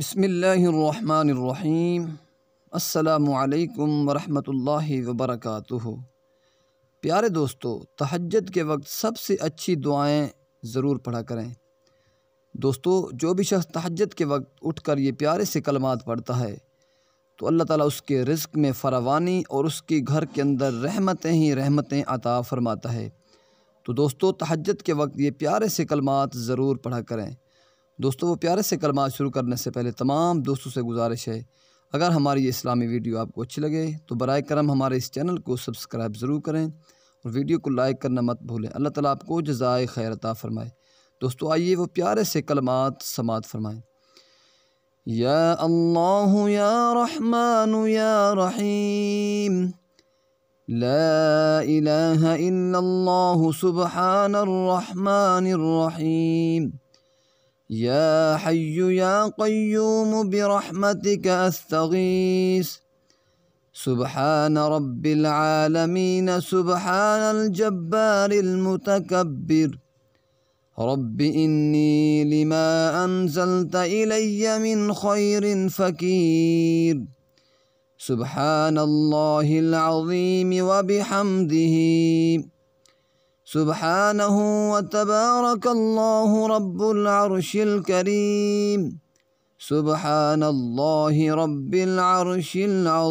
بسم اللہ الرحمن الرحیم السلام علیکم ورحمۃ اللہ وبرکاتہ پیارے دوستو تحجد کے وقت سب سے اچھی دعائیں ضرور پڑھا کریں دوستو جو بھی شخص تحجد کے وقت اٹھ کر یہ پیارے سے کلمات پڑھتا ہے تو اللہ تعالیٰ اس کے رزق میں فراوانی اور اس کے گھر کے اندر رحمتیں ہی رحمتیں عطا فرماتا ہے تو دوستو تحجد کے وقت یہ پیارے سے کلمات ضرور پڑھا کریں دوستو وہ پیارے سے کلمات شروع کرنے سے پہلے تمام دوستوں سے گزارش ہے اگر ہماری یہ اسلامی ویڈیو آپ کو اچھی لگے تو برائے کرم ہمارے اس چینل کو سبسکرائب ضرور کریں اور ویڈیو کو لائک کرنا مت بھولیں اللہ تعالیٰ آپ کو جزائے خیر عطا فرمائے دوستو آئیے وہ پیارے سے کلمات سماعت فرمائیں یا اللہ یا رحمان یا رحیم لا الہ الا اللہ سبحان الرحمن الرحیم يا حي يا قيوم برحمتك أستغيث سبحان رب العالمين سبحان الجبار المتكبر رب إني لما أنزلت إلي من خير فكير سبحان الله العظيم وبحمده سبحانه وتبارك الله رب العرش الكريم سبحان الله رب العرش العظيم